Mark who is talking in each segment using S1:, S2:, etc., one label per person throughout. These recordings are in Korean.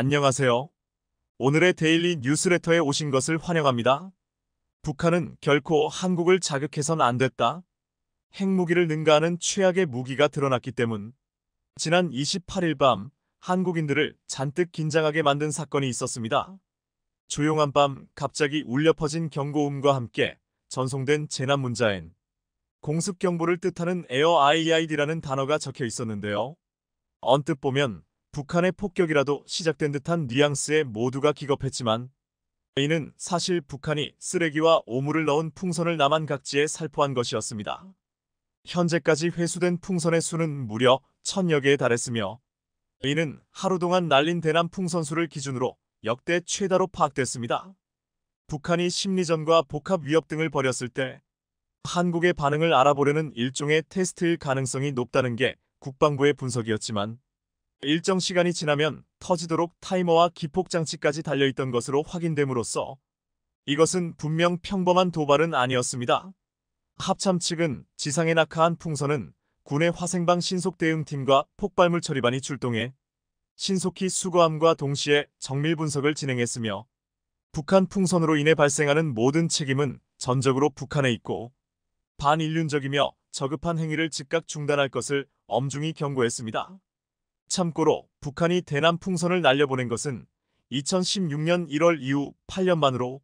S1: 안녕하세요. 오늘의 데일리 뉴스레터에 오신 것을 환영합니다. 북한은 결코 한국을 자극해선 안 됐다. 핵무기를 능가하는 최악의 무기가 드러났기 때문 지난 28일 밤 한국인들을 잔뜩 긴장하게 만든 사건이 있었습니다. 조용한 밤 갑자기 울려 퍼진 경고음과 함께 전송된 재난 문자엔 공습 경보를 뜻하는 에어 아이아이디라는 단어가 적혀 있었는데요. 언뜻 보면 북한의 폭격이라도 시작된 듯한 뉘앙스에 모두가 기겁했지만 이는 사실 북한이 쓰레기와 오물을 넣은 풍선을 남한 각지에 살포한 것이었습니다. 현재까지 회수된 풍선의 수는 무려 천여 개에 달했으며 이는 하루 동안 날린 대남 풍선수를 기준으로 역대 최다로 파악됐습니다. 북한이 심리전과 복합 위협 등을 벌였을 때 한국의 반응을 알아보려는 일종의 테스트일 가능성이 높다는 게 국방부의 분석이었지만 일정 시간이 지나면 터지도록 타이머와 기폭장치까지 달려있던 것으로 확인됨으로써 이것은 분명 평범한 도발은 아니었습니다. 합참 측은 지상에 낙하한 풍선은 군의 화생방 신속대응팀과 폭발물 처리반이 출동해 신속히 수거함과 동시에 정밀 분석을 진행했으며 북한 풍선으로 인해 발생하는 모든 책임은 전적으로 북한에 있고 반인륜적이며 저급한 행위를 즉각 중단할 것을 엄중히 경고했습니다. 참고로 북한이 대남 풍선을 날려보낸 것은 2016년 1월 이후 8년 만으로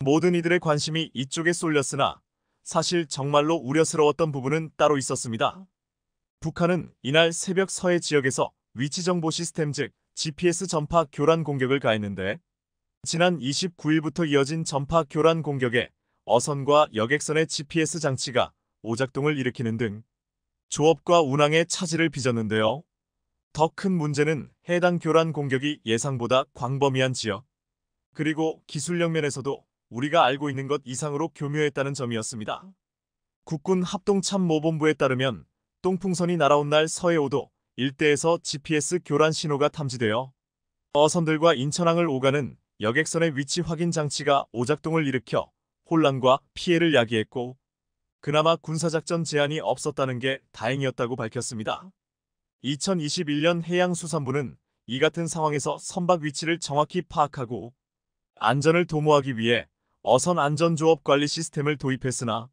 S1: 모든 이들의 관심이 이쪽에 쏠렸으나 사실 정말로 우려스러웠던 부분은 따로 있었습니다. 북한은 이날 새벽 서해 지역에서 위치정보 시스템 즉 GPS 전파 교란 공격을 가했는데 지난 29일부터 이어진 전파 교란 공격에 어선과 여객선의 GPS 장치가 오작동을 일으키는 등 조업과 운항에 차질을 빚었는데요. 더큰 문제는 해당 교란 공격이 예상보다 광범위한 지역, 그리고 기술력 면에서도 우리가 알고 있는 것 이상으로 교묘했다는 점이었습니다. 국군 합동참모본부에 따르면 똥풍선이 날아온 날 서해 5도 일대에서 GPS 교란 신호가 탐지되어 어선들과 인천항을 오가는 여객선의 위치 확인 장치가 오작동을 일으켜 혼란과 피해를 야기했고 그나마 군사작전 제한이 없었다는 게 다행이었다고 밝혔습니다. 2021년 해양수산부는 이 같은 상황에서 선박 위치를 정확히 파악하고 안전을 도모하기 위해 어선 안전조업 관리 시스템을 도입했으나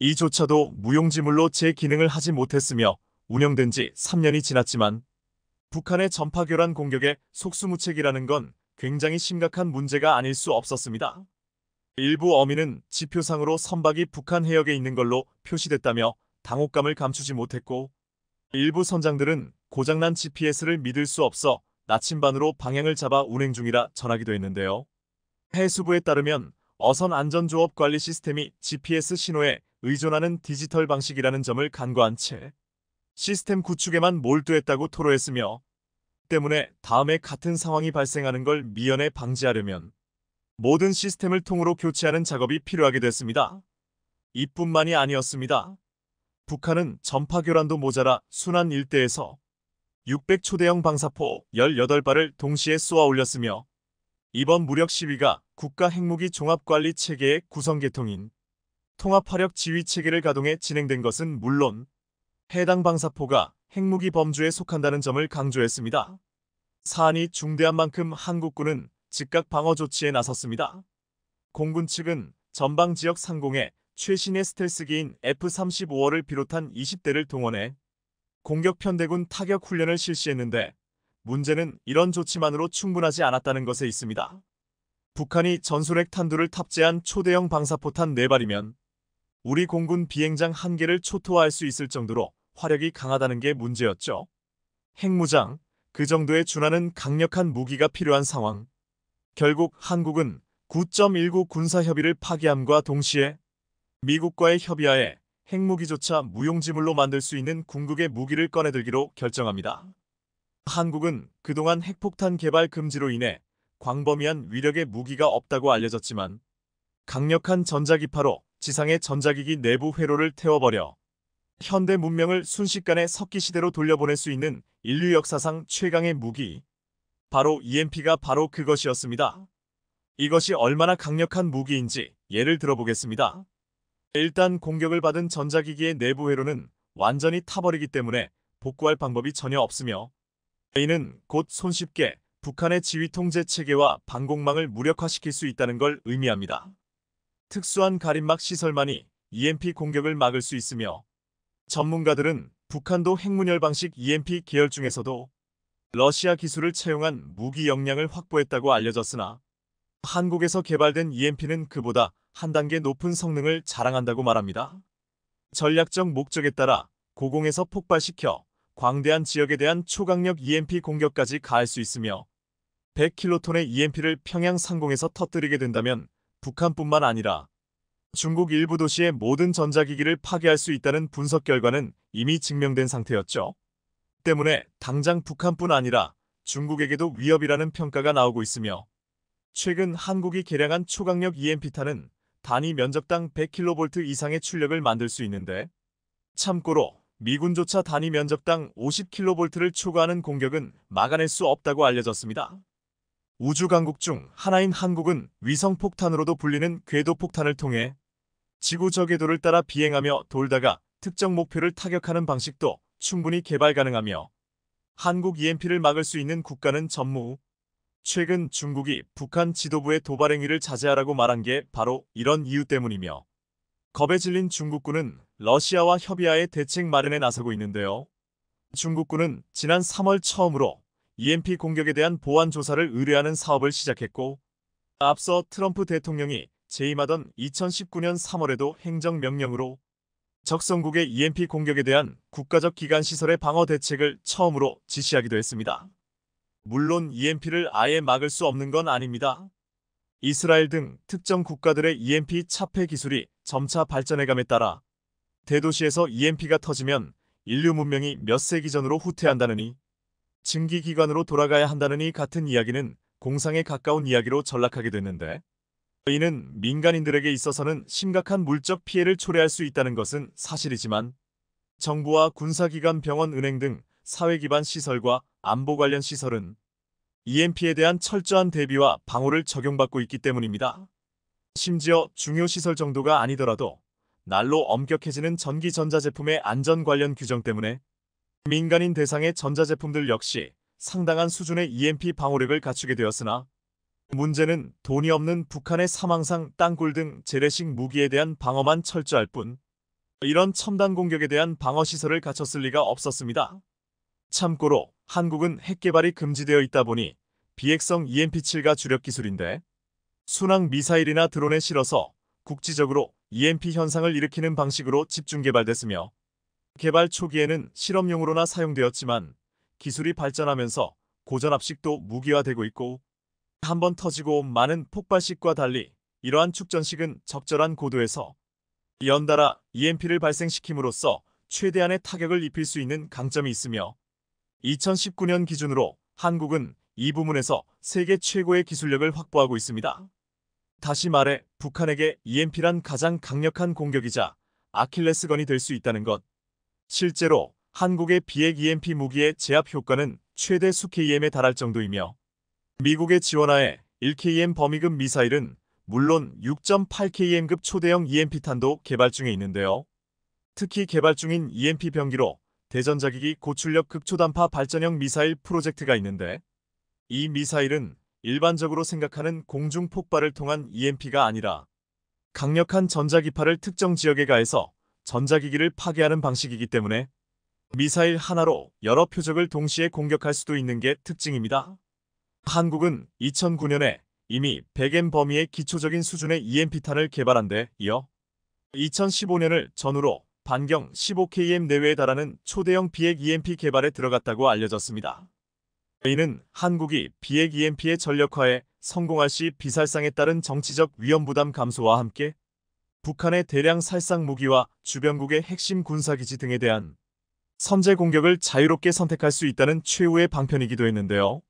S1: 이조차도 무용지물로 재 기능을 하지 못했으며 운영된 지 3년이 지났지만 북한의 전파교란 공격에 속수무책이라는 건 굉장히 심각한 문제가 아닐 수 없었습니다. 일부 어민은 지표상으로 선박이 북한 해역에 있는 걸로 표시됐다며 당혹감을 감추지 못했고 일부 선장들은 고장난 GPS를 믿을 수 없어 나침반으로 방향을 잡아 운행 중이라 전하기도 했는데요. 해수부에 따르면 어선 안전조업 관리 시스템이 GPS 신호에 의존하는 디지털 방식이라는 점을 간과한 채 시스템 구축에만 몰두했다고 토로했으며 때문에 다음에 같은 상황이 발생하는 걸 미연에 방지하려면 모든 시스템을 통으로 교체하는 작업이 필요하게 됐습니다. 이뿐만이 아니었습니다. 북한은 전파교란도 모자라 순환 일대에서 600초대형 방사포 18발을 동시에 쏘아 올렸으며 이번 무력 시위가 국가 핵무기 종합관리 체계의 구성계통인 통합화력 지휘체계를 가동해 진행된 것은 물론 해당 방사포가 핵무기 범주에 속한다는 점을 강조했습니다. 사안이 중대한 만큼 한국군은 즉각 방어 조치에 나섰습니다. 공군 측은 전방 지역 상공에 최신의 스텔스기인 F-35를 비롯한 20대를 동원해 공격 편대군 타격 훈련을 실시했는데 문제는 이런 조치만으로 충분하지 않았다는 것에 있습니다. 북한이 전술핵 탄두를 탑재한 초대형 방사포탄 4발이면 우리 공군 비행장 한 개를 초토화할 수 있을 정도로 화력이 강하다는 게 문제였죠. 핵무장, 그 정도에 준하는 강력한 무기가 필요한 상황. 결국 한국은 9.19 군사협의를 파기함과 동시에 미국과의 협의하에 핵무기조차 무용지물로 만들 수 있는 궁극의 무기를 꺼내들기로 결정합니다. 한국은 그동안 핵폭탄 개발 금지로 인해 광범위한 위력의 무기가 없다고 알려졌지만 강력한 전자기파로 지상의 전자기기 내부 회로를 태워버려 현대 문명을 순식간에 석기시대로 돌려보낼 수 있는 인류 역사상 최강의 무기 바로 EMP가 바로 그것이었습니다. 이것이 얼마나 강력한 무기인지 예를 들어보겠습니다. 일단 공격을 받은 전자기기의 내부 회로는 완전히 타버리기 때문에 복구할 방법이 전혀 없으며 a 는곧 손쉽게 북한의 지휘통제 체계와 방공망을 무력화시킬 수 있다는 걸 의미합니다. 특수한 가림막 시설만이 EMP 공격을 막을 수 있으며 전문가들은 북한도 핵문열 방식 EMP 계열 중에서도 러시아 기술을 채용한 무기 역량을 확보했다고 알려졌으나 한국에서 개발된 EMP는 그보다 한 단계 높은 성능을 자랑한다고 말합니다. 전략적 목적에 따라 고공에서 폭발시켜 광대한 지역에 대한 초강력 EMP 공격까지 가할 수 있으며 100킬로톤의 EMP를 평양 상공에서 터뜨리게 된다면 북한뿐만 아니라 중국 일부 도시의 모든 전자기기를 파괴할 수 있다는 분석 결과는 이미 증명된 상태였죠. 때문에 당장 북한뿐 아니라 중국에게도 위협이라는 평가가 나오고 있으며 최근 한국이 개량한 초강력 EMP탄은 단위 면적당 100kV 이상의 출력을 만들 수 있는데 참고로 미군조차 단위 면적당 50kV를 초과하는 공격은 막아낼 수 없다고 알려졌습니다. 우주강국 중 하나인 한국은 위성폭탄으로도 불리는 궤도폭탄을 통해 지구 저궤도를 따라 비행하며 돌다가 특정 목표를 타격하는 방식도 충분히 개발 가능하며 한국 EMP를 막을 수 있는 국가는 전무, 최근 중국이 북한 지도부의 도발 행위를 자제하라고 말한 게 바로 이런 이유 때문이며 겁에 질린 중국군은 러시아와 협의하에 대책 마련에 나서고 있는데요. 중국군은 지난 3월 처음으로 EMP 공격에 대한 보안 조사를 의뢰하는 사업을 시작했고 앞서 트럼프 대통령이 재임하던 2019년 3월에도 행정명령으로 적성국의 EMP 공격에 대한 국가적 기관 시설의 방어 대책을 처음으로 지시하기도 했습니다. 물론 EMP를 아예 막을 수 없는 건 아닙니다. 이스라엘 등 특정 국가들의 EMP 차폐 기술이 점차 발전해감에 따라 대도시에서 EMP가 터지면 인류 문명이 몇 세기 전으로 후퇴한다느니 증기기관으로 돌아가야 한다느니 같은 이야기는 공상에 가까운 이야기로 전락하게 됐는데 이는 민간인들에게 있어서는 심각한 물적 피해를 초래할 수 있다는 것은 사실이지만 정부와 군사기관, 병원, 은행 등 사회기반 시설과 안보 관련 시설은 EMP에 대한 철저한 대비와 방호를 적용받고 있기 때문입니다. 심지어 중요시설 정도가 아니더라도 날로 엄격해지는 전기 전자제품의 안전 관련 규정 때문에 민간인 대상의 전자제품들 역시 상당한 수준의 EMP 방호력을 갖추게 되었으나 문제는 돈이 없는 북한의 사망상 땅굴 등 재래식 무기에 대한 방어만 철저할 뿐 이런 첨단 공격에 대한 방어시설을 갖췄을 리가 없었습니다. 참고로 한국은 핵개발이 금지되어 있다 보니 비핵성 EMP-7가 주력 기술인데 순항 미사일이나 드론에 실어서 국지적으로 EMP 현상을 일으키는 방식으로 집중 개발됐으며 개발 초기에는 실험용으로나 사용되었지만 기술이 발전하면서 고전압식도 무기화되고 있고 한 번 터지고 많은 폭발식과 달리 이러한 축전식은 적절한 고도에서 연달아 EMP를 발생시킴으로써 최대한의 타격을 입힐 수 있는 강점이 있으며 2019년 기준으로 한국은 이 부문에서 세계 최고의 기술력을 확보하고 있습니다. 다시 말해 북한에게 EMP란 가장 강력한 공격이자 아킬레스건이 될 수 있다는 것. 실제로 한국의 비핵 EMP 무기의 제압 효과는 최대 수KM에 달할 정도이며 미국의 지원하에 1KM 범위급 미사일은 물론 6.8KM급 초대형 EMP탄도 개발 중에 있는데요. 특히 개발 중인 EMP 병기로 대전자기기 고출력 극초단파 발전형 미사일 프로젝트가 있는데 이 미사일은 일반적으로 생각하는 공중 폭발을 통한 EMP가 아니라 강력한 전자기파를 특정 지역에 가해서 전자기기를 파괴하는 방식이기 때문에 미사일 하나로 여러 표적을 동시에 공격할 수도 있는 게 특징입니다. 한국은 2009년에 이미 100M 범위의 기초적인 수준의 EMP탄을 개발한 데 이어 2015년을 전후로 반경 15km 내외에 달하는 초대형 비핵 EMP 개발에 들어갔다고 알려졌습니다. 이는 한국이 비핵 EMP의 전력화에 성공할 시 비살상에 따른 정치적 위험 부담 감소와 함께 북한의 대량 살상 무기와 주변국의 핵심 군사기지 등에 대한 선제 공격을 자유롭게 선택할 수 있다는 최후의 방편이기도 했는데요.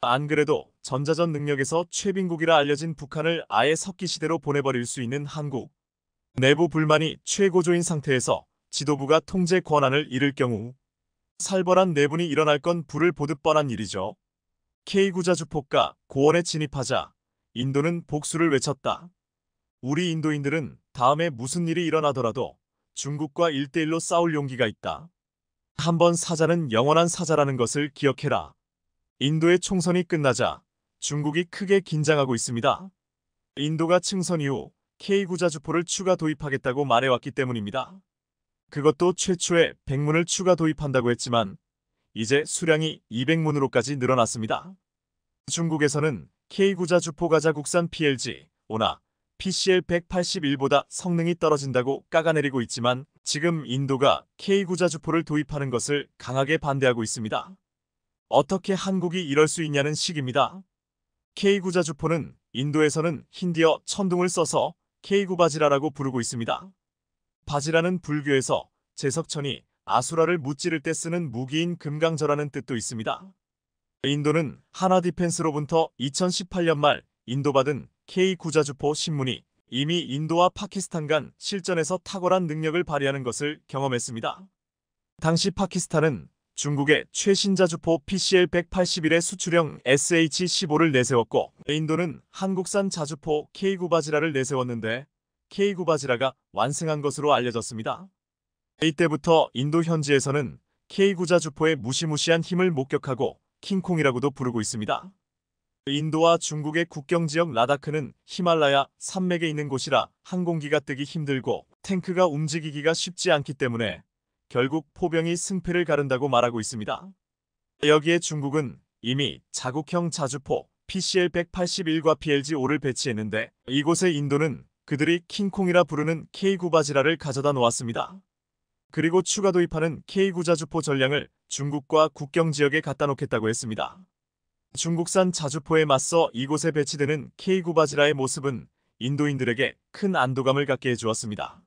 S1: 안 그래도 전자전 능력에서 최빈국이라 알려진 북한을 아예 석기시대로 보내버릴 수 있는 한국. 내부 불만이 최고조인 상태에서 지도부가 통제 권한을 잃을 경우 살벌한 내분이 일어날 건 불을 보듯 뻔한 일이죠. K구자 주폭과 고원에 진입하자 인도는 복수를 외쳤다. 우리 인도인들은 다음에 무슨 일이 일어나더라도 중국과 일대일로 싸울 용기가 있다. 한 번 사자는 영원한 사자라는 것을 기억해라. 인도의 총선이 끝나자 중국이 크게 긴장하고 있습니다. 인도가 층선 이후 K9자주포를 추가 도입하겠다고 말해왔기 때문입니다. 그것도 최초에 100문을 추가 도입한다고 했지만 이제 수량이 200문으로까지 늘어났습니다. 중국에서는 K9자주포 가자 국산 PLG, 오나 PCL-181보다 성능이 떨어진다고 까가내리고 있지만 지금 인도가 K9자주포를 도입하는 것을 강하게 반대하고 있습니다. 어떻게 한국이 이럴 수 있냐는 식입니다. K9자주포는 인도에서는 힌디어 천둥을 써서 케이구 바지라라고 부르고 있습니다. 바지라는 불교에서 제석천이 아수라를 무찌를 때 쓰는 무기인 금강절라는 뜻도 있습니다. 인도는 하나 디펜스로부터 2018년 말 인도받은 K9자주포 신문이 이미 인도와 파키스탄 간 실전에서 탁월한 능력을 발휘하는 것을 경험했습니다. 당시 파키스탄은 중국의 최신자 주포 PCL-181의 수출형 SH-15를 내세웠고 인도는 한국산 자주포 K9 바지라를 내세웠는데 K9 바지라가 완승한 것으로 알려졌습니다. 이때부터 인도 현지에서는 K9 자주포의 무시무시한 힘을 목격하고 킹콩이라고도 부르고 있습니다. 인도와 중국의 국경지역 라다크는 히말라야 산맥에 있는 곳이라 항공기가 뜨기 힘들고 탱크가 움직이기가 쉽지 않기 때문에 결국 포병이 승패를 가른다고 말하고 있습니다. 여기에 중국은 이미 자국형 자주포 PCL-181과 PLG-5를 배치했는데 이곳에 인도는 그들이 킹콩이라 부르는 K9 바지라를 가져다 놓았습니다. 그리고 추가 도입하는 K9 자주포 전량을 중국과 국경 지역에 갖다 놓겠다고 했습니다. 중국산 자주포에 맞서 이곳에 배치되는 K9 바지라의 모습은 인도인들에게 큰 안도감을 갖게 해주었습니다.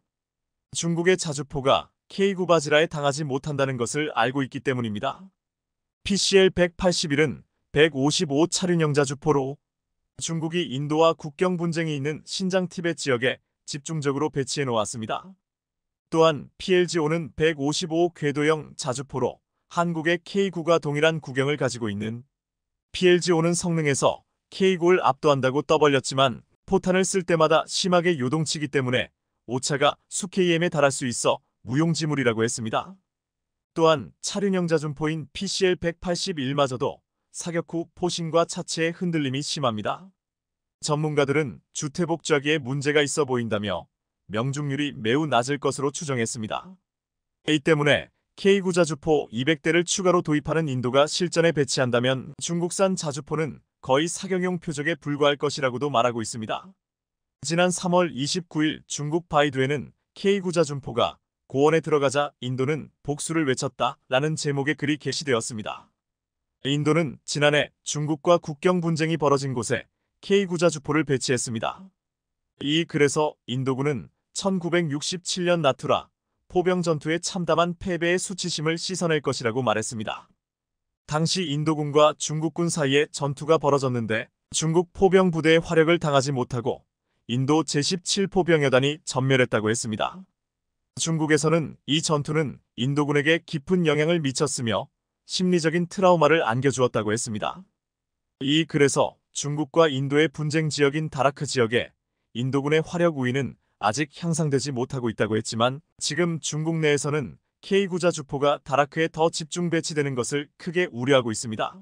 S1: 중국의 자주포가 K9바지라에 당하지 못한다는 것을 알고 있기 때문입니다. PCL 181은 155 차륜형자 주포로 중국이 인도와 국경 분쟁이 있는 신장 티벳 지역에 집중적으로 배치해 놓았습니다. 또한 p l g o 는155 궤도형 자주포로 한국의 K9가 동일한 구경을 가지고 있는 p l g o 는 성능에서 k 9를 압도한다고 떠벌렸지만 포탄을 쓸 때마다 심하게 요동치기 때문에 오차가 수 km에 달할 수 있어 무용지물이라고 했습니다. 또한 차륜형 자준포인 PCL-181마저도 사격 후 포신과 차체의 흔들림이 심합니다. 전문가들은 주태복 좌기에 문제가 있어 보인다며 명중률이 매우 낮을 것으로 추정했습니다. 이 때문에 K9 자주포 200대를 추가로 도입하는 인도가 실전에 배치한다면 중국산 자주포는 거의 사격용 표적에 불과할 것이라고도 말하고 있습니다. 지난 3월 29일 중국 바이두에는 K9 자주포가 고원에 들어가자 인도는 복수를 외쳤다 라는 제목의 글이 게시되었습니다. 인도는 지난해 중국과 국경 분쟁이 벌어진 곳에 K9자주포를 배치했습니다. 이 글에서 인도군은 1967년 나투라 포병 전투의 참담한 패배의 수치심을 씻어낼 것이라고 말했습니다. 당시 인도군과 중국군 사이에 전투가 벌어졌는데 중국 포병 부대의 화력을 당하지 못하고 인도 제17포병여단이 전멸했다고 했습니다. 중국에서는 이 전투는 인도군에게 깊은 영향을 미쳤으며 심리적인 트라우마를 안겨주었다고 했습니다. 이글에서 중국과 인도의 분쟁 지역인 다라크 지역에 인도군의 화력 우위는 아직 향상되지 못하고 있다고 했지만 지금 중국 내에서는 K9자 주포가 다라크에 더 집중 배치되는 것을 크게 우려하고 있습니다.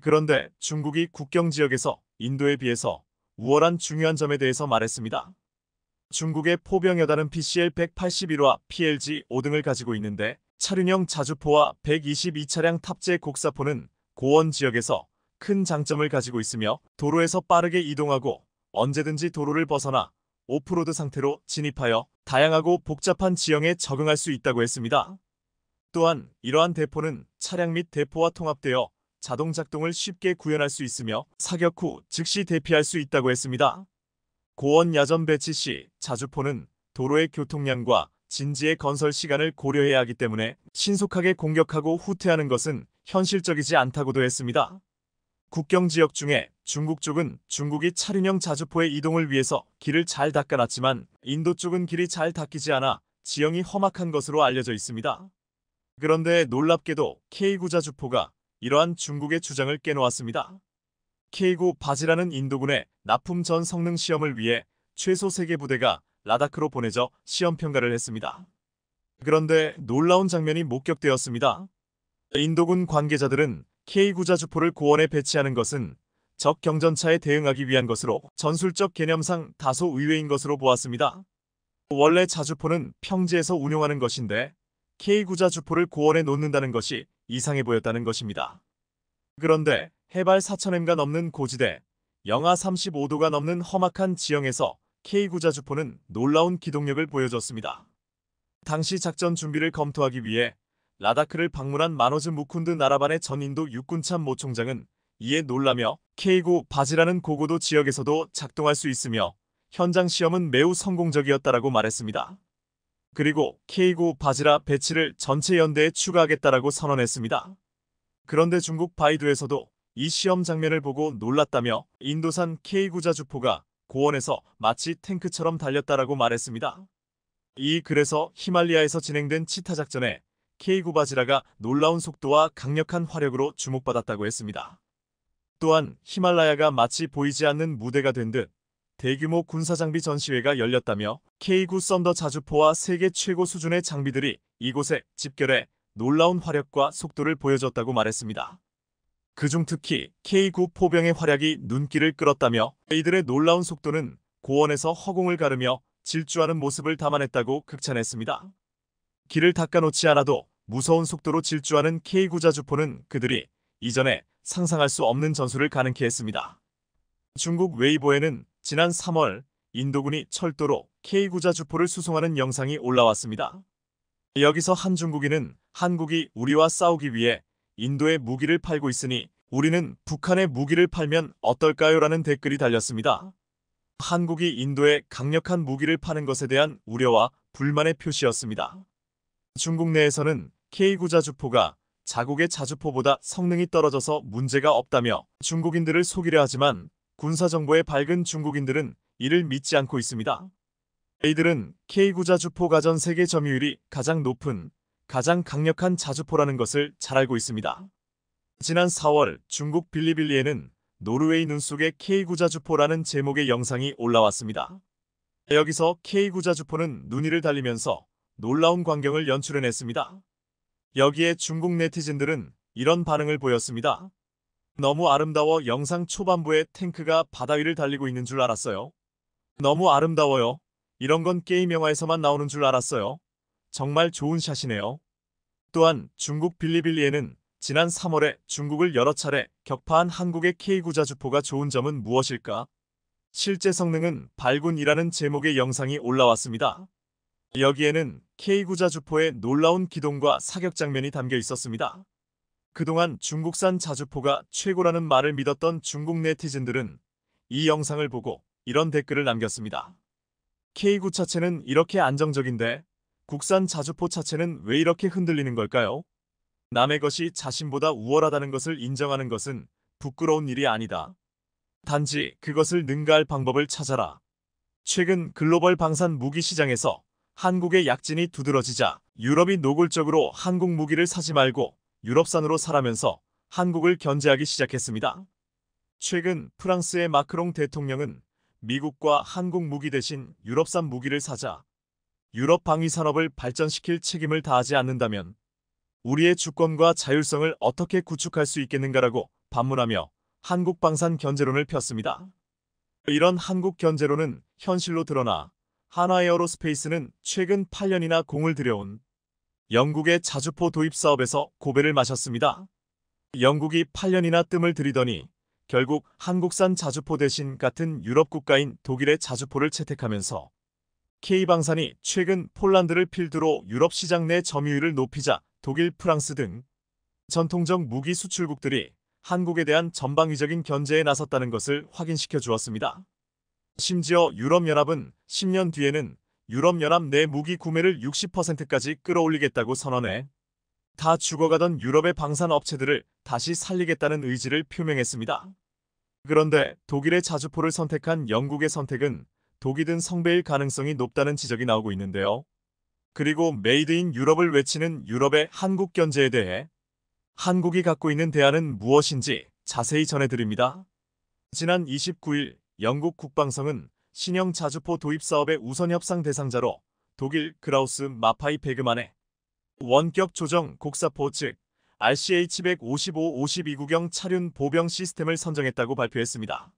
S1: 그런데 중국이 국경 지역에서 인도에 비해서 우월한 중요한 점에 대해서 말했습니다. 중국의 포병여단은 PCL 181와 PLG 5등을 가지고 있는데 차륜형 자주포와 122차량 탑재 곡사포는 고원 지역에서 큰 장점을 가지고 있으며 도로에서 빠르게 이동하고 언제든지 도로를 벗어나 오프로드 상태로 진입하여 다양하고 복잡한 지형에 적응할 수 있다고 했습니다. 또한 이러한 대포는 차량 및 대포와 통합되어 자동 작동을 쉽게 구현할 수 있으며 사격 후 즉시 대피할 수 있다고 했습니다. 고원 야전 배치 시 자주포는 도로의 교통량과 진지의 건설 시간을 고려해야 하기 때문에 신속하게 공격하고 후퇴하는 것은 현실적이지 않다고도 했습니다. 국경 지역 중에 중국 쪽은 중국이 차륜형 자주포의 이동을 위해서 길을 잘 닦아놨지만 인도 쪽은 길이 잘 닦이지 않아 지형이 험악한 것으로 알려져 있습니다. 그런데 놀랍게도 K9 자주포가 이러한 중국의 주장을 깨놓았습니다. K9 바지라는 인도군의 납품 전 성능 시험을 위해 최소 3개 부대가 라다크로 보내져 시험 평가를 했습니다. 그런데 놀라운 장면이 목격되었습니다. 인도군 관계자들은 K9 자주포를 고원에 배치하는 것은 적 경전차에 대응하기 위한 것으로 전술적 개념상 다소 의외인 것으로 보았습니다. 원래 자주포는 평지에서 운용하는 것인데 K9 자주포를 고원에 놓는다는 것이 이상해 보였다는 것입니다. 그런데 해발 4,000m가 넘는 고지대, 영하 35도가 넘는 험악한 지형에서 K9자주포는 놀라운 기동력을 보여줬습니다. 당시 작전 준비를 검토하기 위해 라다크를 방문한 마노즈 무쿤드 나라반의 전인도 육군참 모총장은 이에 놀라며 K9 바지라는 고고도 지역에서도 작동할 수 있으며 현장 시험은 매우 성공적이었다라고 말했습니다. 그리고 K9 바지라 배치를 전체 연대에 추가하겠다라고 선언했습니다. 그런데 중국 바이두에서도 이 시험 장면을 보고 놀랐다며 인도산 k 9자 주포가 고원에서 마치 탱크처럼 달렸다라고 말했습니다. 이 글에서 히말리아에서 진행된 치타 작전에 K9바지라가 놀라운 속도와 강력한 화력으로 주목받았다고 했습니다. 또한 히말라야가 마치 보이지 않는 무대가 된 듯 대규모 군사장비 전시회가 열렸다며 K9 썬더 자주포와 세계 최고 수준의 장비들이 이곳에 집결해 놀라운 화력과 속도를 보여줬다고 말했습니다. 그중 특히 K9 포병의 활약이 눈길을 끌었다며 이들의 놀라운 속도는 고원에서 허공을 가르며 질주하는 모습을 담아냈다고 극찬했습니다. 길을 닦아놓지 않아도 무서운 속도로 질주하는 K9 자주포는 그들이 이전에 상상할 수 없는 전술을 가능케 했습니다. 중국 웨이보에는 지난 3월 인도군이 철도로 K9 자주포를 수송하는 영상이 올라왔습니다. 여기서 한 중국인은 한국이 우리와 싸우기 위해 인도에 무기를 팔고 있으니 우리는 북한에 무기를 팔면 어떨까요? 라는 댓글이 달렸습니다. 한국이 인도에 강력한 무기를 파는 것에 대한 우려와 불만의 표시였습니다. 중국 내에서는 K9 자주포가 자국의 자주포보다 성능이 떨어져서 문제가 없다며 중국인들을 속이려 하지만 군사정보에 밝은 중국인들은 이를 믿지 않고 있습니다. 이들은 K9 자주포가 전 세계 점유율이 가장 높은 가장 강력한 자주포라는 것을 잘 알고 있습니다. 지난 4월 중국 빌리빌리에는 노르웨이 눈속의 K9 자주포라는 제목의 영상이 올라왔습니다. 여기서 K9 자주포는 눈이를 달리면서 놀라운 광경을 연출해냈습니다. 여기에 중국 네티즌들은 이런 반응을 보였습니다. 너무 아름다워 영상 초반부에 탱크가 바다 위를 달리고 있는 줄 알았어요. 너무 아름다워요. 이런 건 게임 영화에서만 나오는 줄 알았어요. 정말 좋은 샷이네요. 또한 중국 빌리빌리에는 지난 3월에 중국을 여러 차례 격파한 한국의 K9 자주포가 좋은 점은 무엇일까? 실제 성능은 발군이라는 제목의 영상이 올라왔습니다. 여기에는 K9 자주포의 놀라운 기동과 사격 장면이 담겨 있었습니다. 그동안 중국산 자주포가 최고라는 말을 믿었던 중국 네티즌들은 이 영상을 보고 이런 댓글을 남겼습니다. K9 차체는 이렇게 안정적인데 국산 자주포 자체는왜 이렇게 흔들리는 걸까요? 남의 것이 자신보다 우월하다는 것을 인정하는 것은 부끄러운 일이 아니다. 단지 그것을 능가할 방법을 찾아라. 최근 글로벌 방산 무기 시장에서 한국의 약진이 두드러지자 유럽이 노골적으로 한국 무기를 사지 말고 유럽산으로 사라면서 한국을 견제하기 시작했습니다. 최근 프랑스의 마크롱 대통령은 미국과 한국 무기 대신 유럽산 무기를 사자 유럽 방위 산업을 발전시킬 책임을 다하지 않는다면 우리의 주권과 자율성을 어떻게 구축할 수 있겠는가라고 반문하며 한국 방산 견제론을 폈습니다. 이런 한국 견제론은 현실로 드러나 한화에어로스페이스는 최근 8년이나 공을 들여온 영국의 자주포 도입 사업에서 고배를 마셨습니다. 영국이 8년이나 뜸을 들이더니 결국 한국산 자주포 대신 같은 유럽 국가인 독일의 자주포를 채택하면서 K방산이 최근 폴란드를 필두로 유럽 시장 내 점유율을 높이자 독일, 프랑스 등 전통적 무기 수출국들이 한국에 대한 전방위적인 견제에 나섰다는 것을 확인시켜 주었습니다. 심지어 유럽연합은 10년 뒤에는 유럽연합 내 무기 구매를 60%까지 끌어올리겠다고 선언해 다 죽어가던 유럽의 방산 업체들을 다시 살리겠다는 의지를 표명했습니다. 그런데 독일의 자주포를 선택한 영국의 선택은 독이든 성배일 가능성이 높다는 지적이 나오고 있는데요. 그리고 메이드 인 유럽을 외치는 유럽의 한국 견제에 대해 한국이 갖고 있는 대안은 무엇인지 자세히 전해드립니다. 지난 29일 영국 국방성은 신형 자주포 도입 사업의 우선 협상 대상자로 독일 그라우스 마파이 베그만의 원격 조정 곡사포 즉 RCH 155-52구경 차륜 보병 시스템을 선정했다고 발표했습니다.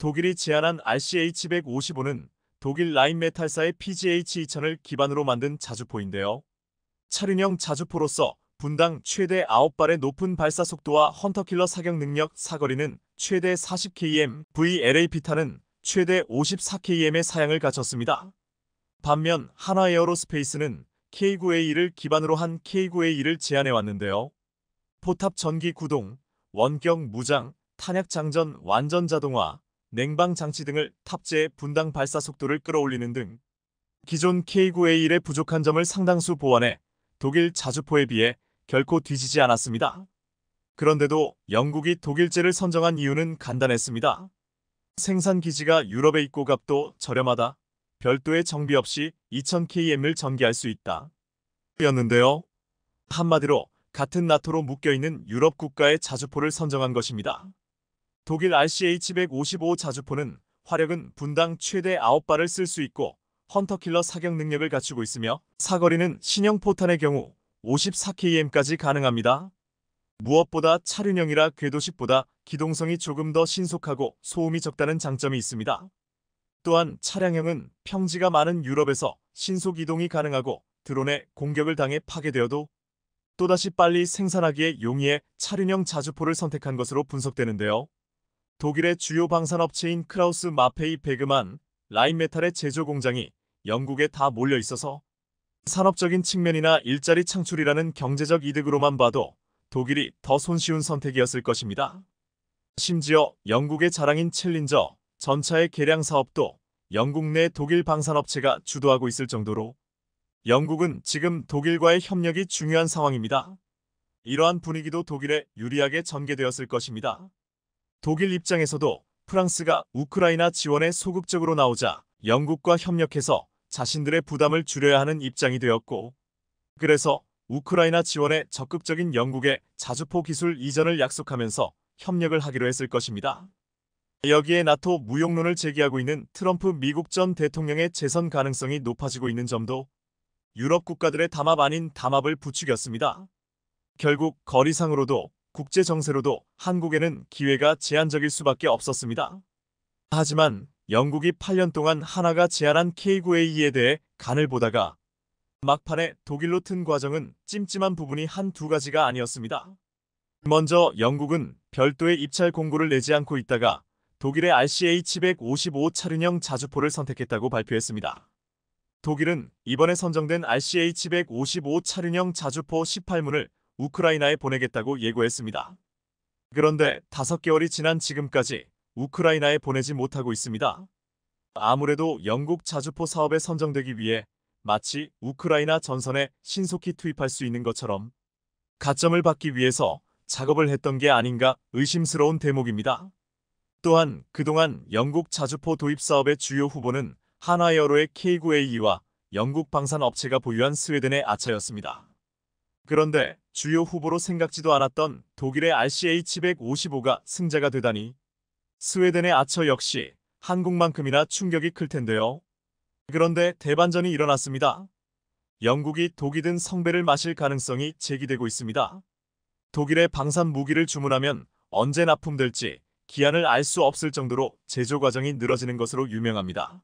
S1: 독일이 제안한 RCH155는 독일 라인메탈사의 PGH2000을 기반으로 만든 자주포인데요. 차륜형 자주포로서 분당 최대 9발의 높은 발사 속도와 헌터킬러 사격 능력 사거리는 최대 40km, VLA 피탄은 최대 54km의 사양을 갖췄습니다. 반면 하나 에어로스페이스는 K9A1을 기반으로 한 K9A1을 제안해왔는데요. 포탑 전기 구동, 원격 무장, 탄약 장전 완전 자동화, 냉방 장치 등을 탑재해 분당 발사 속도를 끌어올리는 등 기존 K9A1의 부족한 점을 상당수 보완해 독일 자주포에 비해 결코 뒤지지 않았습니다. 그런데도 영국이 독일제를 선정한 이유는 간단했습니다. 생산기지가 유럽에 있고 값도 저렴하다. 별도의 정비 없이 2000km을 전개할 수 있다. 였는데요. 한마디로 같은 나토로 묶여있는 유럽 국가의 자주포를 선정한 것입니다. 독일 RCH-155 자주포는 화력은 분당 최대 9발을 쓸 수 있고 헌터킬러 사격 능력을 갖추고 있으며 사거리는 신형 포탄의 경우 54km까지 가능합니다. 무엇보다 차륜형이라 궤도식보다 기동성이 조금 더 신속하고 소음이 적다는 장점이 있습니다. 또한 차량형은 평지가 많은 유럽에서 신속 이동이 가능하고 드론에 공격을 당해 파괴되어도 또다시 빨리 생산하기에 용이해 차륜형 자주포를 선택한 것으로 분석되는데요. 독일의 주요 방산업체인 크라우스 마페이 베그만, 라인메탈의 제조 공장이 영국에 다 몰려 있어서 산업적인 측면이나 일자리 창출이라는 경제적 이득으로만 봐도 독일이 더 손쉬운 선택이었을 것입니다. 심지어 영국의 자랑인 챌린저 전차의 개량 사업도 영국 내 독일 방산업체가 주도하고 있을 정도로 영국은 지금 독일과의 협력이 중요한 상황입니다. 이러한 분위기도 독일에 유리하게 전개되었을 것입니다. 독일 입장에서도 프랑스가 우크라이나 지원에 소극적으로 나오자 영국과 협력해서 자신들의 부담을 줄여야 하는 입장이 되었고 그래서 우크라이나 지원에 적극적인 영국의 자주포 기술 이전을 약속하면서 협력을 하기로 했을 것입니다. 여기에 나토 무용론을 제기하고 있는 트럼프 미국 전 대통령의 재선 가능성이 높아지고 있는 점도 유럽 국가들의 담합 아닌 담합을 부추겼습니다. 결국 거리상으로도 국제 정세로도 한국에는 기회가 제한적일 수밖에 없었습니다. 하지만 영국이 8년 동안 하나가 제안한 K9A에 대해 간을 보다가 막판에 독일로 튼 과정은 찜찜한 부분이 한 두 가지가 아니었습니다. 먼저 영국은 별도의 입찰 공고를 내지 않고 있다가 독일의 RCH-155 차륜형 자주포를 선택했다고 발표했습니다. 독일은 이번에 선정된 RCH-155 차륜형 자주포 18문을 우크라이나에 보내겠다고 예고했습니다. 그런데 5개월이 지난 지금까지 우크라이나에 보내지 못하고 있습니다. 아무래도 영국 자주포 사업에 선정되기 위해 마치 우크라이나 전선에 신속히 투입할 수 있는 것처럼 가점을 받기 위해서 작업을 했던 게 아닌가 의심스러운 대목입니다. 또한 그동안 영국 자주포 도입 사업의 주요 후보는 하나에어로의 K9A와 2 영국 방산 업체가 보유한 스웨덴의 아차였습니다. 그런데 주요 후보로 생각지도 않았던 독일의 RCH155가 승자가 되다니 스웨덴의 아처 역시 한국만큼이나 충격이 클 텐데요. 그런데 대반전이 일어났습니다. 영국이 독이 든 성배를 마실 가능성이 제기되고 있습니다. 독일의 방산 무기를 주문하면 언제 납품될지 기한을 알 수 없을 정도로 제조 과정이 늘어지는 것으로 유명합니다.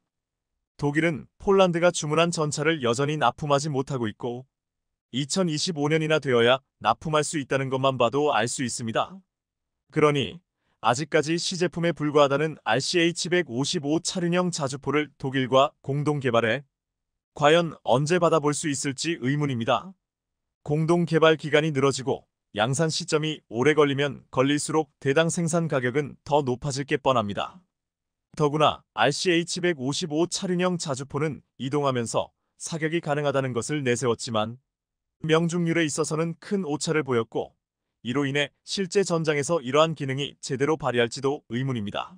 S1: 독일은 폴란드가 주문한 전차를 여전히 납품하지 못하고 있고 2025년이나 되어야 납품할 수 있다는 것만 봐도 알 수 있습니다. 그러니 아직까지 시제품에 불과하다는 RCH155 차륜형 자주포를 독일과 공동 개발해 과연 언제 받아볼 수 있을지 의문입니다. 공동 개발 기간이 늘어지고 양산 시점이 오래 걸리면 걸릴수록 대당 생산 가격은 더 높아질 게 뻔합니다. 더구나 RCH155 차륜형 자주포는 이동하면서 사격이 가능하다는 것을 내세웠지만 명중률에 있어서는 큰 오차를 보였고 이로 인해 실제 전장에서 이러한 기능이 제대로 발휘할지도 의문입니다.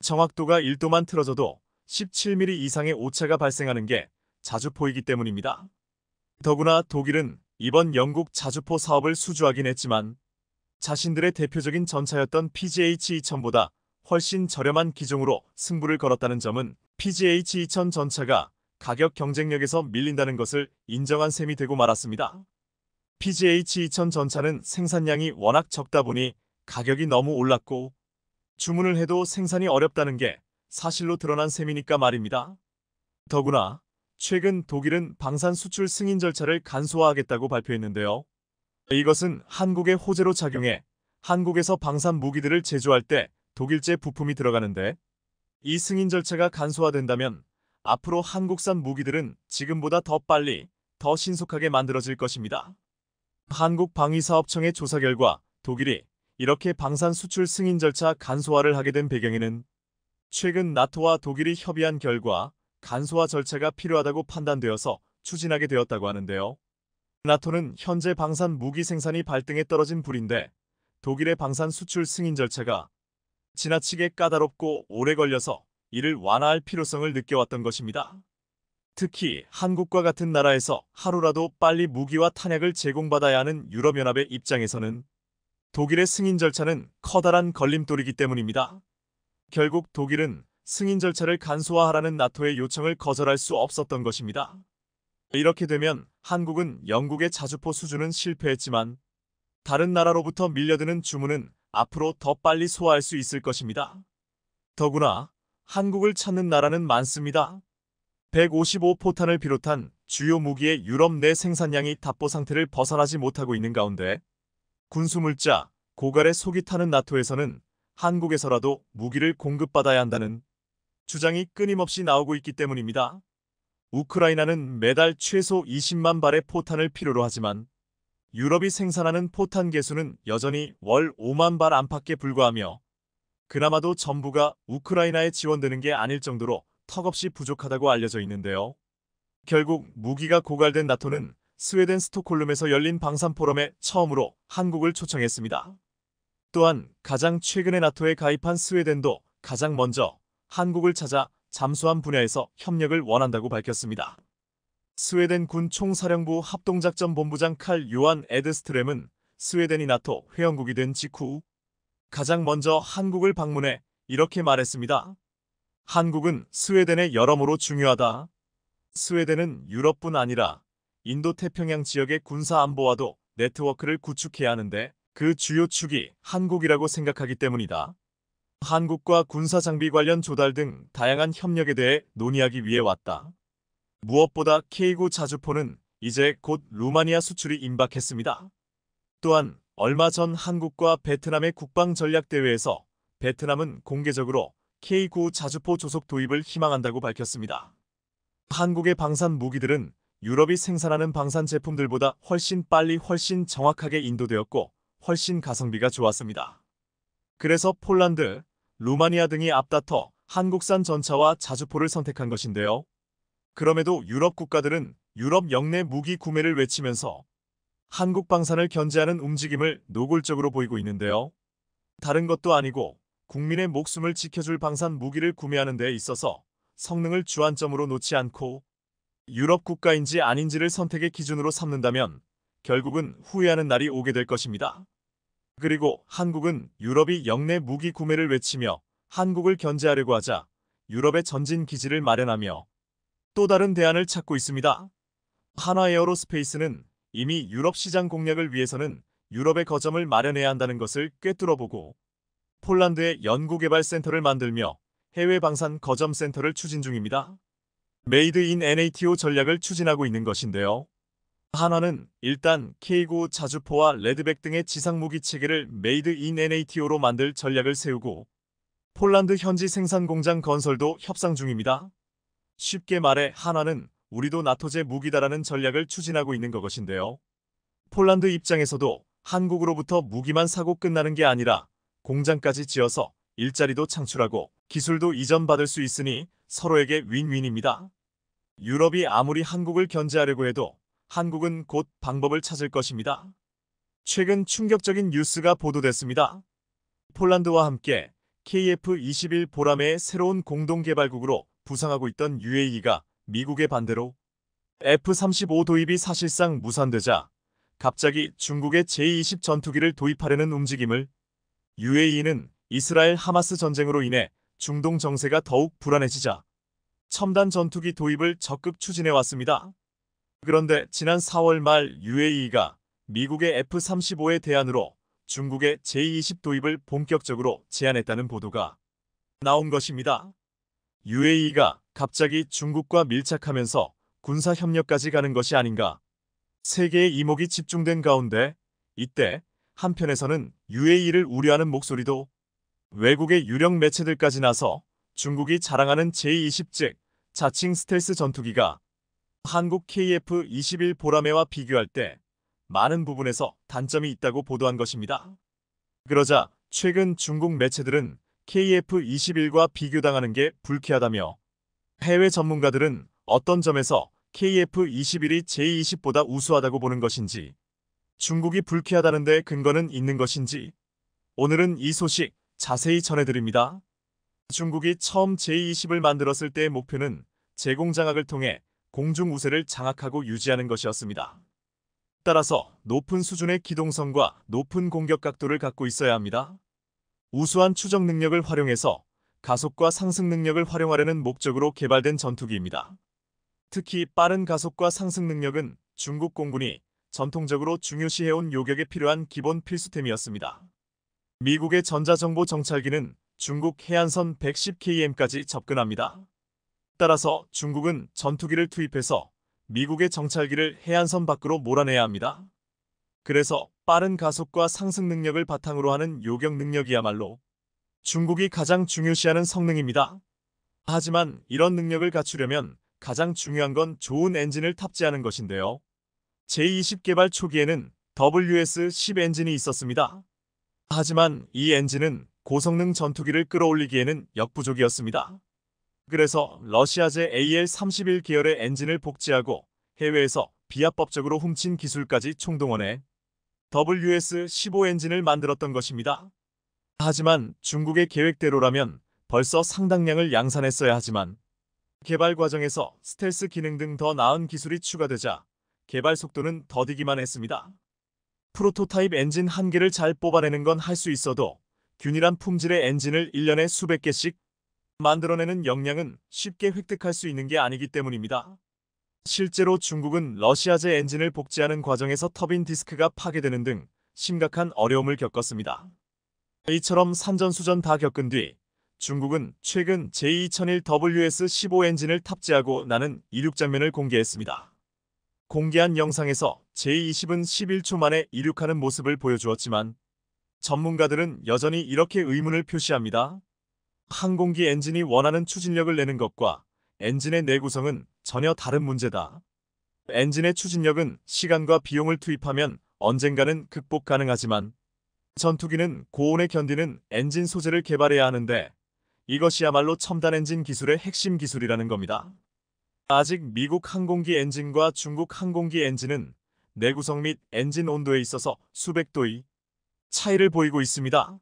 S1: 정확도가 1도만 틀어져도 17mm 이상의 오차가 발생하는 게 자주 보이기 때문입니다. 더구나 독일은 이번 영국 자주포 사업을 수주하긴 했지만 자신들의 대표적인 전차였던 PGH-2000보다 훨씬 저렴한 기종으로 승부를 걸었다는 점은 PGH-2000 전차가 가격 경쟁력에서 밀린다는 것을 인정한 셈이 되고 말았습니다. PGH 2000 전차는 생산량이 워낙 적다 보니 가격이 너무 올랐고 주문을 해도 생산이 어렵다는 게 사실로 드러난 셈이니까 말입니다. 더구나 최근 독일은 방산 수출 승인 절차를 간소화하겠다고 발표했는데요. 이것은 한국의 호재로 작용해 한국에서 방산 무기들을 제조할 때 독일제 부품이 들어가는데 이 승인 절차가 간소화된다면 앞으로 한국산 무기들은 지금보다 더 빨리, 더 신속하게 만들어질 것입니다. 한국방위사업청의 조사 결과 독일이 이렇게 방산 수출 승인 절차 간소화를 하게 된 배경에는 최근 나토와 독일이 협의한 결과 간소화 절차가 필요하다고 판단되어서 추진하게 되었다고 하는데요. 나토는 현재 방산 무기 생산이 발등에 떨어진 불인데 독일의 방산 수출 승인 절차가 지나치게 까다롭고 오래 걸려서 이를 완화할 필요성을 느껴왔던 것입니다. 특히 한국과 같은 나라에서 하루라도 빨리 무기와 탄약을 제공받아야 하는 유럽연합의 입장에서는 독일의 승인 절차는 커다란 걸림돌이기 때문입니다. 결국 독일은 승인 절차를 간소화하라는 나토의 요청을 거절할 수 없었던 것입니다. 이렇게 되면 한국은 영국의 자주포 수준은 실패했지만 다른 나라로부터 밀려드는 주문은 앞으로 더 빨리 소화할 수 있을 것입니다. 더구나 한국을 찾는 나라는 많습니다. 155포탄을 비롯한 주요 무기의 유럽 내 생산량이 답보 상태를 벗어나지 못하고 있는 가운데 군수물자, 고갈에 속이 타는 나토에서는 한국에서라도 무기를 공급받아야 한다는 주장이 끊임없이 나오고 있기 때문입니다. 우크라이나는 매달 최소 20만 발의 포탄을 필요로 하지만 유럽이 생산하는 포탄 개수는 여전히 월 5만 발 안팎에 불과하며 그나마도 전부가 우크라이나에 지원되는 게 아닐 정도로 턱없이 부족하다고 알려져 있는데요. 결국 무기가 고갈된 나토는 스웨덴 스톡홀름에서 열린 방산포럼에 처음으로 한국을 초청했습니다. 또한 가장 최근에 나토에 가입한 스웨덴도 가장 먼저 한국을 찾아 잠수함 분야에서 협력을 원한다고 밝혔습니다. 스웨덴 군 총사령부 합동작전본부장 칼 요한 에드스트램은 스웨덴이 나토 회원국이 된 직후 가장 먼저 한국을 방문해 이렇게 말했습니다. 한국은 스웨덴의 여러모로 중요하다. 스웨덴은 유럽뿐 아니라 인도태평양 지역의 군사 안보와도 네트워크를 구축해야 하는데 그 주요 축이 한국이라고 생각하기 때문이다. 한국과 군사 장비 관련 조달 등 다양한 협력에 대해 논의하기 위해 왔다. 무엇보다 K9 자주포는 이제 곧 루마니아 수출이 임박했습니다. 또한 얼마 전 한국과 베트남의 국방전략대회에서 베트남은 공개적으로 K9 자주포 조속 도입을 희망한다고 밝혔습니다. 한국의 방산 무기들은 유럽이 생산하는 방산 제품들보다 훨씬 빨리 훨씬 정확하게 인도되었고 훨씬 가성비가 좋았습니다. 그래서 폴란드, 루마니아 등이 앞다퉈 한국산 전차와 자주포를 선택한 것인데요. 그럼에도 유럽 국가들은 유럽 영내 무기 구매를 외치면서 한국 방산을 견제하는 움직임을 노골적으로 보이고 있는데요. 다른 것도 아니고 국민의 목숨을 지켜줄 방산 무기를 구매하는 데 있어서 성능을 주안점으로 놓지 않고 유럽 국가인지 아닌지를 선택의 기준으로 삼는다면 결국은 후회하는 날이 오게 될 것입니다. 그리고 한국은 유럽이 영내 무기 구매를 외치며 한국을 견제하려고 하자 유럽의 전진 기지를 마련하며 또 다른 대안을 찾고 있습니다. 하나 에어로스페이스는 이미 유럽 시장 공략을 위해서는 유럽의 거점을 마련해야 한다는 것을 꿰뚫어보고 폴란드의 연구개발센터를 만들며 해외 방산 거점 센터를 추진 중입니다. 메이드 인 NATO 전략을 추진하고 있는 것인데요. 한화는 일단 K9 자주포와 레드백 등의 지상 무기 체계를 메이드 인 NATO로 만들 전략을 세우고 폴란드 현지 생산 공장 건설도 협상 중입니다. 쉽게 말해 한화는 우리도 나토제 무기다라는 전략을 추진하고 있는 것인데요. 폴란드 입장에서도 한국으로부터 무기만 사고 끝나는 게 아니라 공장까지 지어서 일자리도 창출하고 기술도 이전받을 수 있으니 서로에게 윈윈입니다. 유럽이 아무리 한국을 견제하려고 해도 한국은 곧 방법을 찾을 것입니다. 최근 충격적인 뉴스가 보도됐습니다. 폴란드와 함께 KF-21 보람의 새로운 공동개발국으로 부상하고 있던 UAE가 미국의 반대로 F-35 도입이 사실상 무산되자 갑자기 중국의 제20 전투기를 도입하려는 움직임을 UAE는 이스라엘 하마스 전쟁으로 인해 중동 정세가 더욱 불안해지자 첨단 전투기 도입을 적극 추진해왔습니다. 그런데 지난 4월 말 UAE가 미국의 f 3 5의 대안으로 중국의 제20 도입을 본격적으로 제안했다는 보도가 나온 것입니다. UAE가 갑자기 중국과 밀착하면서 군사 협력까지 가는 것이 아닌가. 세계의 이목이 집중된 가운데 이때 한편에서는 UAE를 우려하는 목소리도 외국의 유력 매체들까지 나서 중국이 자랑하는 제20 즉 자칭 스텔스 전투기가 한국 KF-21 보라매와 비교할 때 많은 부분에서 단점이 있다고 보도한 것입니다. 그러자 최근 중국 매체들은 KF-21과 비교당하는 게 불쾌하다며 해외 전문가들은 어떤 점에서 KF-21이 J-20보다 우수하다고 보는 것인지, 중국이 불쾌하다는 데 근거는 있는 것인지, 오늘은 이 소식 자세히 전해드립니다. 중국이 처음 J-20을 만들었을 때의 목표는 제공 장악을 통해 공중 우세를 장악하고 유지하는 것이었습니다. 따라서 높은 수준의 기동성과 높은 공격 각도를 갖고 있어야 합니다. 우수한 추적 능력을 활용해서 가속과 상승 능력을 활용하려는 목적으로 개발된 전투기입니다. 특히 빠른 가속과 상승 능력은 중국 공군이 전통적으로 중요시해온 요격에 필요한 기본 필수템이었습니다. 미국의 전자정보 정찰기는 중국 해안선 110km까지 접근합니다. 따라서 중국은 전투기를 투입해서 미국의 정찰기를 해안선 밖으로 몰아내야 합니다. 그래서 빠른 가속과 상승 능력을 바탕으로 하는 요격 능력이야말로 중국이 가장 중요시하는 성능입니다. 하지만 이런 능력을 갖추려면 가장 중요한 건 좋은 엔진을 탑재하는 것인데요. 제20 개발 초기에는 WS-10 엔진이 있었습니다. 하지만 이 엔진은 고성능 전투기를 끌어올리기에는 역부족이었습니다. 그래서 러시아제 AL-31 계열의 엔진을 복제하고 해외에서 비합법적으로 훔친 기술까지 총동원해 WS-15 엔진을 만들었던 것입니다. 하지만 중국의 계획대로라면 벌써 상당량을 양산했어야 하지만 개발 과정에서 스텔스 기능 등 더 나은 기술이 추가되자 개발 속도는 더디기만 했습니다. 프로토타입 엔진 한 개를 잘 뽑아내는 건 할 수 있어도 균일한 품질의 엔진을 1년에 수백 개씩 만들어내는 역량은 쉽게 획득할 수 있는 게 아니기 때문입니다. 실제로 중국은 러시아제 엔진을 복제하는 과정에서 터빈 디스크가 파괴되는 등 심각한 어려움을 겪었습니다. 이처럼 산전수전 다 겪은 뒤 중국은 최근 J2001WS-15 엔진을 탑재하고 나는 이륙 장면을 공개했습니다. 공개한 영상에서 J20은 11초 만에 이륙하는 모습을 보여주었지만 전문가들은 여전히 이렇게 의문을 표시합니다. 항공기 엔진이 원하는 추진력을 내는 것과 엔진의 내구성은 전혀 다른 문제다. 엔진의 추진력은 시간과 비용을 투입하면 언젠가는 극복 가능하지만 전투기는 고온에 견디는 엔진 소재를 개발해야 하는데 이것이야말로 첨단 엔진 기술의 핵심 기술이라는 겁니다. 아직 미국 항공기 엔진과 중국 항공기 엔진은 내구성 및 엔진 온도에 있어서 수백 도의 차이를 보이고 있습니다.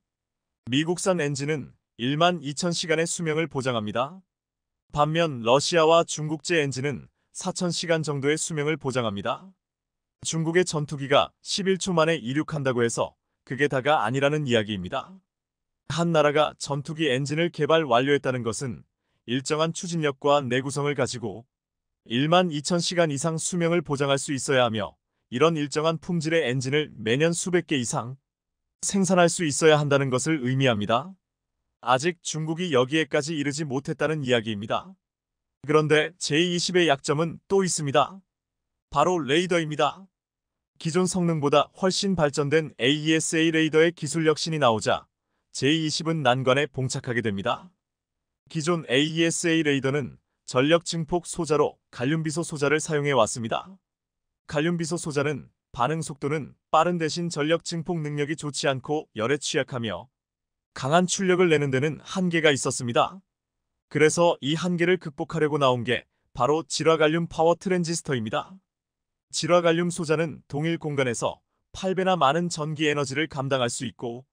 S1: 미국산 엔진은 1만 2천 시간의 수명을 보장합니다. 반면 러시아와 중국제 엔진은 4천 시간 정도의 수명을 보장합니다. 중국의 전투기가 11초 만에 이륙한다고 해서 그게 다가 아니라는 이야기입니다. 한 나라가 전투기 엔진을 개발 완료했다는 것은 일정한 추진력과 내구성을 가지고 1만 2천 시간 이상 수명을 보장할 수 있어야 하며 이런 일정한 품질의 엔진을 매년 수백 개 이상 생산할 수 있어야 한다는 것을 의미합니다. 아직 중국이 여기에까지 이르지 못했다는 이야기입니다. 그런데 제20의 약점은 또 있습니다. 바로 레이더입니다. 기존 성능보다 훨씬 발전된 AESA e 레이더의 기술 혁신이 나오자 J20은 난관에 봉착하게 됩니다. 기존 AESA e 레이더는 전력 증폭 소자로 갈륨비소 소자를 사용해 왔습니다. 갈륨비소 소자는 반응 속도는 빠른 대신 전력 증폭 능력이 좋지 않고 열에 취약하며 강한 출력을 내는 데는 한계가 있었습니다. 그래서 이 한계를 극복하려고 나온 게 바로 질화갈륨 파워 트랜지스터입니다. 질화갈륨 소자는 동일 공간에서 8배나 많은 전기 에너지를 감당할 수 있고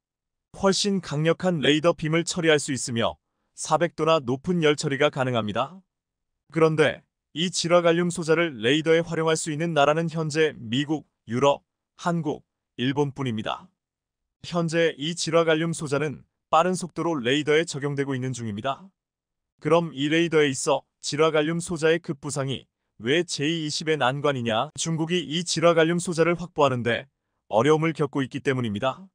S1: 훨씬 강력한 레이더 빔을 처리할 수 있으며 400도나 높은 열 처리가 가능합니다. 그런데 이 질화갈륨 소자를 레이더에 활용할 수 있는 나라는 현재 미국, 유럽, 한국, 일본뿐입니다. 현재 이 질화갈륨 소자는 빠른 속도로 레이더에 적용되고 있는 중입니다. 그럼 이 레이더에 있어 질화갈륨 소자의 급부상이 왜 제20의 난관이냐? 중국이 이 질화갈륨 소자를 확보하는데 어려움을 겪고 있기 때문입니다.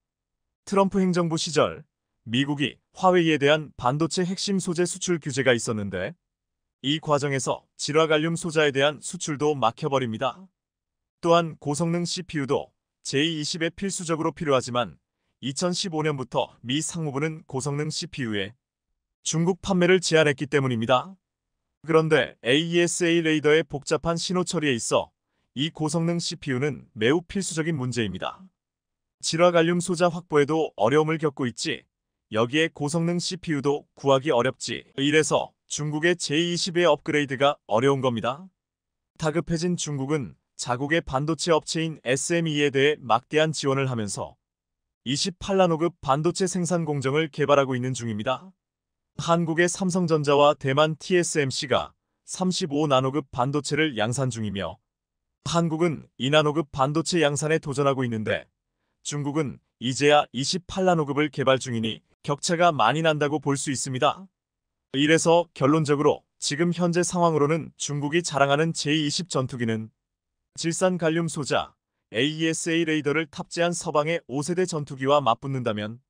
S1: 트럼프 행정부 시절 미국이 화웨이에 대한 반도체 핵심 소재 수출 규제가 있었는데 이 과정에서 질화갈륨 소자에 대한 수출도 막혀버립니다. 또한 고성능 CPU도 제20에 필수적으로 필요하지만 2015년부터 미 상무부는 고성능 CPU에 중국 판매를 제한했기 때문입니다. 그런데 AESA 레이더의 복잡한 신호 처리에 있어 이 고성능 CPU는 매우 필수적인 문제입니다. 질화갈륨 소자 확보에도 어려움을 겪고 있지 여기에 고성능 CPU도 구하기 어렵지 이래서 중국의 j 2 0의 업그레이드가 어려운 겁니다. 다급해진 중국은 자국의 반도체 업체인 SME에 대해 막대한 지원을 하면서 28나노급 반도체 생산 공정을 개발하고 있는 중입니다. 한국의 삼성전자와 대만 TSMC가 35나노급 반도체를 양산 중이며 한국은 2나노급 반도체 양산에 도전하고 있는데 중국은 이제야 28나노급을 개발 중이니 격차가 많이 난다고 볼 수 있습니다. 이래서 결론적으로 지금 현재 상황으로는 중국이 자랑하는 제20 전투기는 질산 갈륨 소자 AESA e 레이더를 탑재한 서방의 5세대 전투기와 맞붙는다면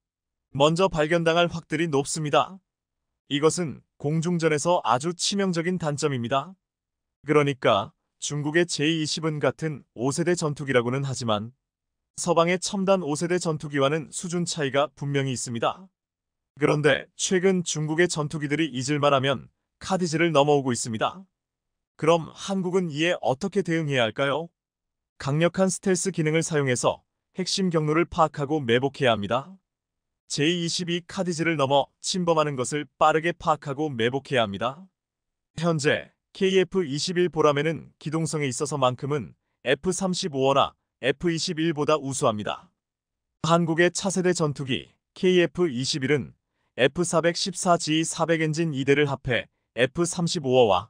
S1: 먼저 발견당할 확률이 높습니다. 이것은 공중전에서 아주 치명적인 단점입니다. 그러니까 중국의 제20은 같은 5세대 전투기라고는 하지만 서방의 첨단 5세대 전투기와는 수준 차이가 분명히 있습니다. 그런데 최근 중국의 전투기들이 잊을만 하면 카디즈를 넘어오고 있습니다. 그럼 한국은 이에 어떻게 대응해야 할까요? 강력한 스텔스 기능을 사용해서 핵심 경로를 파악하고 매복해야 합니다. 제22 카디즈를 넘어 침범하는 것을 빠르게 파악하고 매복해야 합니다. 현재 KF-21 보람에는 기동성에 있어서만큼은 F-35어나 F-21보다 우수합니다. 한국의 차세대 전투기 KF-21은 F414G 400 엔진 2대를 합해 F35어와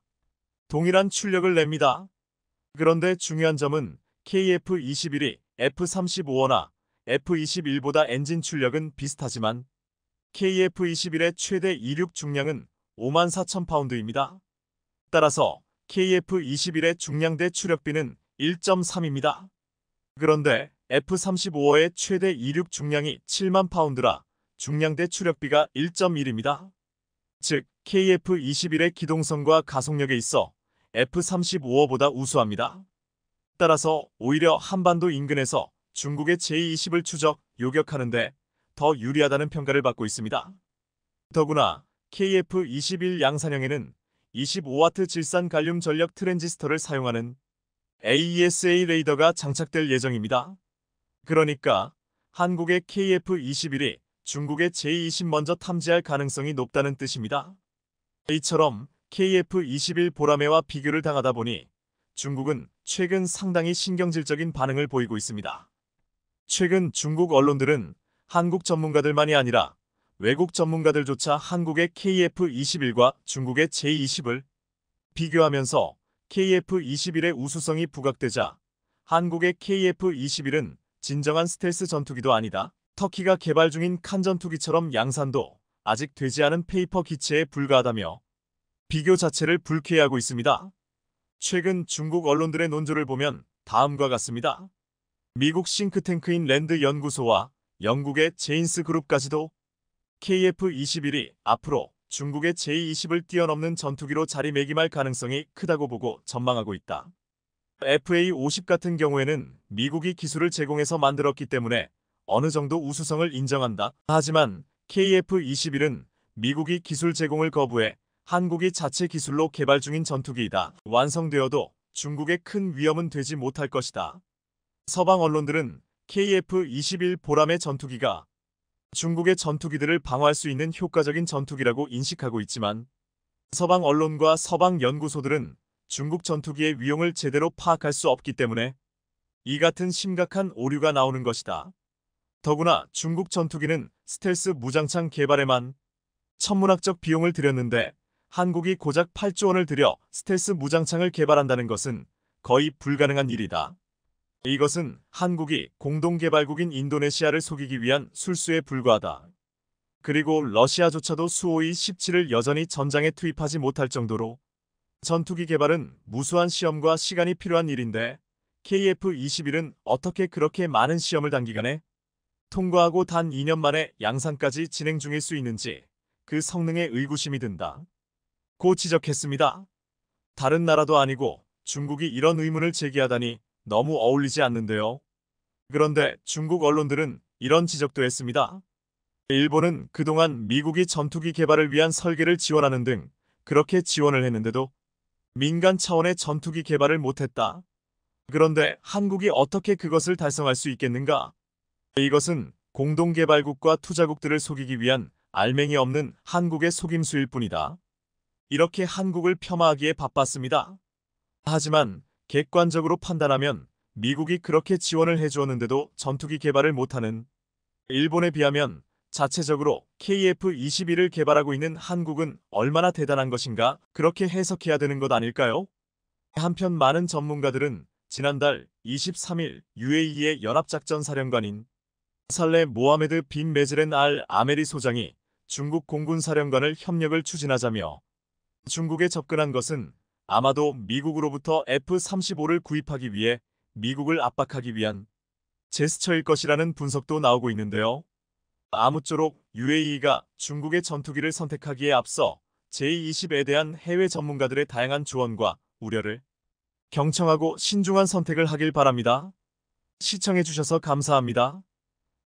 S1: 동일한 출력을 냅니다. 그런데 중요한 점은 KF-21이 F35어나 F-21보다 엔진 출력은 비슷하지만 KF-21의 최대 이륙 중량은 54,000파운드입니다. 따라서 KF-21의 중량 대출력비는 1.3입니다. 그런데 F-35의 최대 이륙 중량이 7만 파운드라 중량 대출력비가 1.1입니다. 즉, KF-21의 기동성과 가속력에 있어 F-35보다 우수합니다. 따라서 오히려 한반도 인근에서 중국의 제20을 추적, 요격하는데 더 유리하다는 평가를 받고 있습니다. 더구나 KF-21 양산형에는 25W 질산 갈륨 전력 트랜지스터를 사용하는 AESA 레이더가 장착될 예정입니다. 그러니까 한국의 KF-21이 중국의 j 2 0 먼저 탐지할 가능성이 높다는 뜻입니다. 이처럼 KF-21 보라매와 비교를 당하다 보니 중국은 최근 상당히 신경질적인 반응을 보이고 있습니다. 최근 중국 언론들은 한국 전문가들만이 아니라 외국 전문가들조차 한국의 KF-21과 중국의 J-20을 비교하면서 KF-21의 우수성이 부각되자 한국의 KF-21은 진정한 스텔스 전투기도 아니다. 터키가 개발 중인 칸 전투기처럼 양산도 아직 되지 않은 페이퍼 기체에 불과하다며 비교 자체를 불쾌해하고 있습니다. 최근 중국 언론들의 논조를 보면 다음과 같습니다. 미국 싱크탱크인 랜드 연구소와 영국의 제인스 그룹까지도 KF-21이 앞으로 중국의 J-20을 뛰어넘는 전투기로 자리매김할 가능성이 크다고 보고 전망하고 있다. FA-50 같은 경우에는 미국이 기술을 제공해서 만들었기 때문에 어느 정도 우수성을 인정한다. 하지만 KF-21은 미국이 기술 제공을 거부해 한국이 자체 기술로 개발 중인 전투기이다. 완성되어도 중국의 큰 위험은 되지 못할 것이다. 서방 언론들은 KF-21 보람의 전투기가 중국의 전투기들을 방어할 수 있는 효과적인 전투기라고 인식하고 있지만 서방 언론과 서방 연구소들은 중국 전투기의 위용을 제대로 파악할 수 없기 때문에 이 같은 심각한 오류가 나오는 것이다. 더구나 중국 전투기는 스텔스 무장창 개발에만 천문학적 비용을 들였는데 한국이 고작 8조 원을 들여 스텔스 무장창을 개발한다는 것은 거의 불가능한 일이다. 이것은 한국이 공동개발국인 인도네시아를 속이기 위한 술수에 불과하다. 그리고 러시아조차도 수호이 17을 여전히 전장에 투입하지 못할 정도로 전투기 개발은 무수한 시험과 시간이 필요한 일인데 KF-21은 어떻게 그렇게 많은 시험을 단기간에 통과하고 단 2년 만에 양산까지 진행 중일 수 있는지 그 성능에 의구심이 든다. 고 지적했습니다. 다른 나라도 아니고 중국이 이런 의문을 제기하다니 너무 어울리지 않는데요. 그런데 중국 언론들은 이런 지적도 했습니다. 일본은 그동안 미국이 전투기 개발을 위한 설계를 지원하는 등 그렇게 지원을 했는데도 민간 차원의 전투기 개발을 못했다. 그런데 한국이 어떻게 그것을 달성할 수 있겠는가? 이것은 공동개발국과 투자국들을 속이기 위한 알맹이 없는 한국의 속임수일 뿐이다. 이렇게 한국을 폄하하기에 바빴습니다. 하지만 객관적으로 판단하면 미국이 그렇게 지원을 해주었는데도 전투기 개발을 못하는 일본에 비하면 자체적으로 KF-21을 개발하고 있는 한국은 얼마나 대단한 것인가 그렇게 해석해야 되는 것 아닐까요? 한편 많은 전문가들은 지난달 23일 UAE의 연합작전사령관인 살레 모하메드 빈 메즈렌 알 아메리 소장이 중국 공군 사령관을 협력을 추진하자며 중국에 접근한 것은 아마도 미국으로부터 F-35를 구입하기 위해 미국을 압박하기 위한 제스처일 것이라는 분석도 나오고 있는데요. 아무쪼록 UAE가 중국의 전투기를 선택하기에 앞서 j 2 0에 대한 해외 전문가들의 다양한 조언과 우려를 경청하고 신중한 선택을 하길 바랍니다. 시청해주셔서 감사합니다.